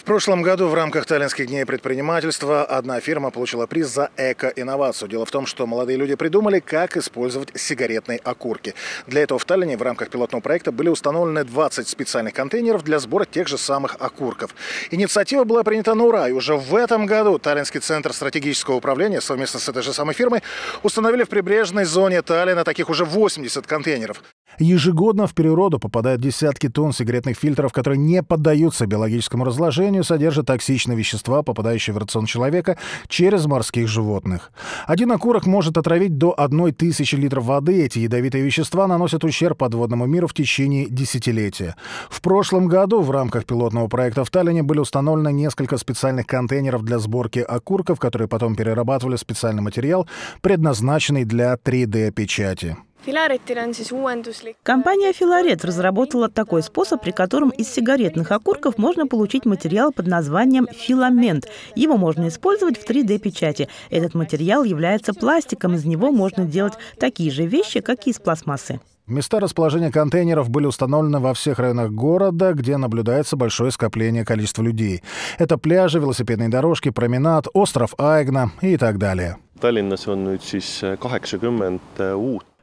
В прошлом году в рамках Таллинских дней предпринимательства одна фирма получила приз за эко-инновацию. Дело в том, что молодые люди придумали, как использовать сигаретные окурки. Для этого в Таллине в рамках пилотного проекта были установлены 20 специальных контейнеров для сбора тех же самых окурков. Инициатива была принята на ура, и уже в этом году Таллинский центр стратегического управления совместно с этой же самой фирмой установили в прибрежной зоне Таллина таких уже 80 контейнеров. Ежегодно в природу попадают десятки тонн сигаретных фильтров, которые не поддаются биологическому разложению, содержат токсичные вещества, попадающие в рацион человека через морских животных. Один окурок может отравить до 1000 литров воды. Эти ядовитые вещества наносят ущерб подводному миру в течение десятилетия. В прошлом году в рамках пилотного проекта в Таллине были установлены несколько специальных контейнеров для сборки окурков, которые потом перерабатывали в специальный материал, предназначенный для 3D-печати. Компания «Филарет» разработала такой способ, при котором из сигаретных окурков можно получить материал под названием филамент. Его можно использовать в 3D-печати. Этот материал является пластиком, из него можно делать такие же вещи, как и из пластмассы. Места расположения контейнеров были установлены во всех районах города, где наблюдается большое скопление количества людей. Это пляжи, велосипедные дорожки, променад, остров Айгна и так далее.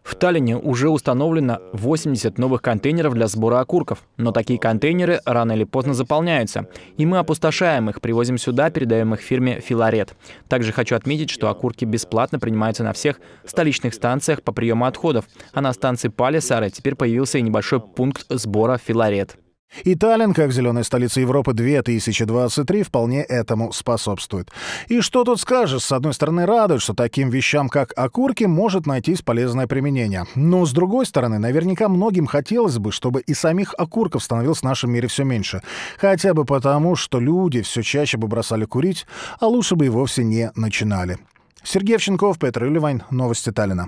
В Таллине уже установлено 80 новых контейнеров для сбора окурков, но такие контейнеры рано или поздно заполняются, и мы опустошаем их, привозим сюда, передаем их фирме «Филарет». Также хочу отметить, что окурки бесплатно принимаются на всех столичных станциях по приему отходов, а на станции Палисара теперь появился и небольшой пункт сбора «Филарет». И Таллин, как зеленая столица Европы 2023, вполне этому способствует. И что тут скажешь? С одной стороны, радует, что таким вещам, как окурки, может найтись полезное применение. Но, с другой стороны, наверняка многим хотелось бы, чтобы и самих окурков становилось в нашем мире все меньше. Хотя бы потому, что люди все чаще бы бросали курить, а лучше бы и вовсе не начинали. Сергей Овченков, Петр Юливайн, Новости Таллина.